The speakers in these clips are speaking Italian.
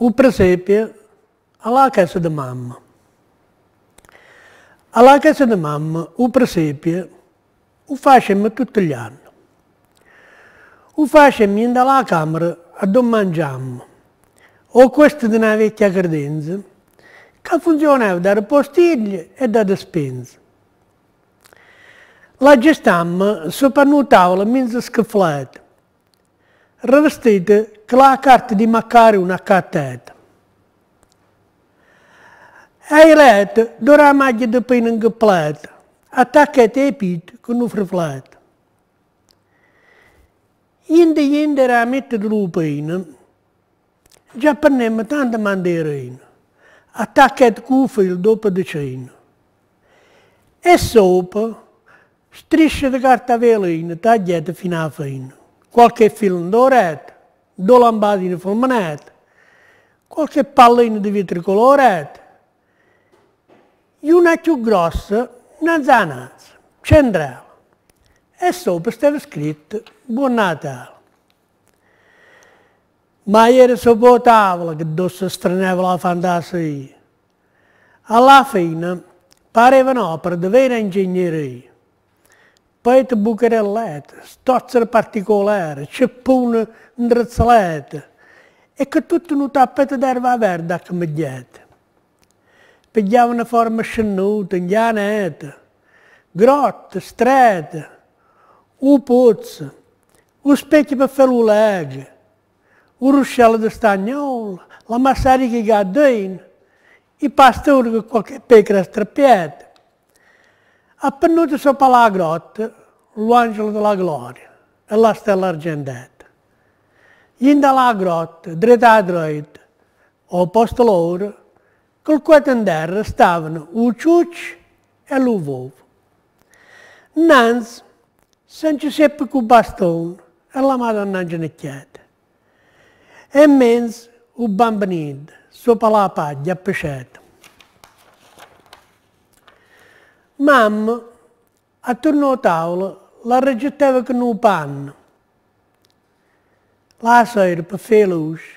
u presepio alla casa di mamma. Alla casa di mamma u presepio lo facciamo tutti gli anni. Lo facciamo in alla camera a dove mangiamo. O questa di una vecchia credenza che funzionava da postiglie e da despense. La gestamma sopra una tavola mezza scaffalata revestite con la carta di maccare una E cateta. Ai let dora maglia de ai piti con un cu nu frăvlată. Inde inde ramete de lupăină, ja pernem tanda manderăină, atacet cu făil dopo de ceină. E sopă, strisce de cartavelăină, fino alla fine qualche film dorato, due lampadine fulminate, qualche pallino di vetro e una più grossa, una zanazza, centrale. E sopra stava scritto Buon Natale. Ma era sopra la tavola che dosso straneva la fantasia. Alla fine pareva un'opera di vera ingegneria. poeta bucarelete, stotzer particolare, chapuna îndrățelete. E que tudo nu tapete de erva verde dacă mă diete. Pedeau în formă șenută, în gheanetă, grotă, stretă, o poță, o spete pe felul lege, o rușelă de stanhol, la masarică gadăin, e pastor cu qualquer pecra appennuto sopra la grotta l'angelo della gloria e la stella argentata. In dalla grotta, dritta a droit, o posto loro, col quale in terra stavano il ciuccio e l'uovo. Nanzi, San Giuseppe con bastone e la Madonna inginocchiata. E menz un bambino sopra la paglia appesciata. Mamma, attorno a tavola, la raggettava con un panno. Lá sera, para fare luce,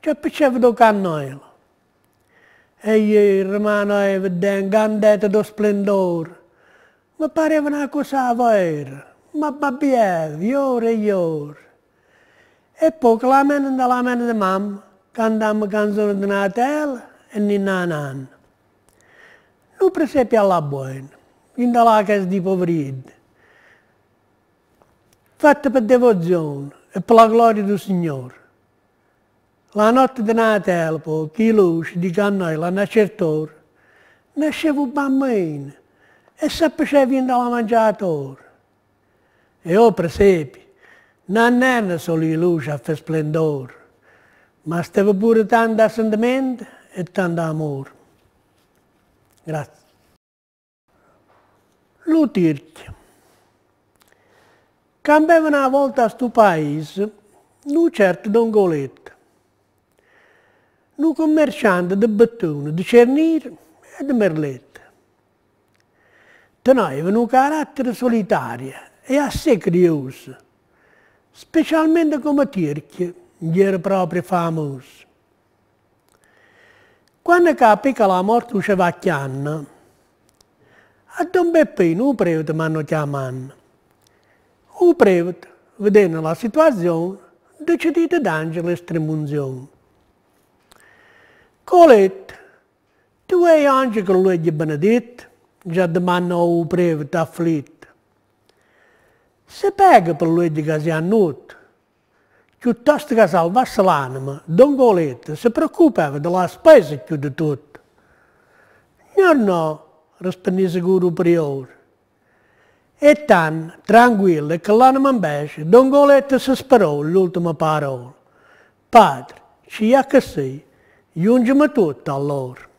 já piaceva toccare a noi. Egli rimaneva dentro do splendore, ma pareva una cosa vera, ma babbieva, ore e ore. E poco la mena dalla mena di mamma, cantammo canzoni di Natale e Ninna Nanna. nu presepe alla buona, inda la casa di povrid. Fatta per devozione e per la gloria del Signore. La notte di Natale, po, chi luce di noi la nascertor, nasceva un bambino e si appiaceva inda la mangiator. E o presepe, non era solo luce a fare splendore, ma stava pure tanto assentimento e tanto amore. Grazie. L'utirti. Cambiava una volta a questo paese certo un certo dongoletto, un commerciante di bettone, di cernir e di merlette. Teneva un carattere solitario e assai curioso, specialmente come tirchio, che era proprio famoso. Quando capì che la morte usciva a vacchianna, a Don Peppino, un prevede mi hanno chiamato. Un prevede, vedendo la situazione, decidete di dare l'estremunzione. Colette, tu hai angelo che lui gli benedetto, già domanda un prevede afflitto. Se pega per lui di si annuta, que o Tostegasal Vassalânima, Dom Goleta, se preocupava de as peças que de tudo. Senhor não, respondeu seguro o prior. E tão tranquilo que lá no Mambeixe, Dom Goleta se esperou l'ultima parola. Padre, se é ci me giungimi a allora.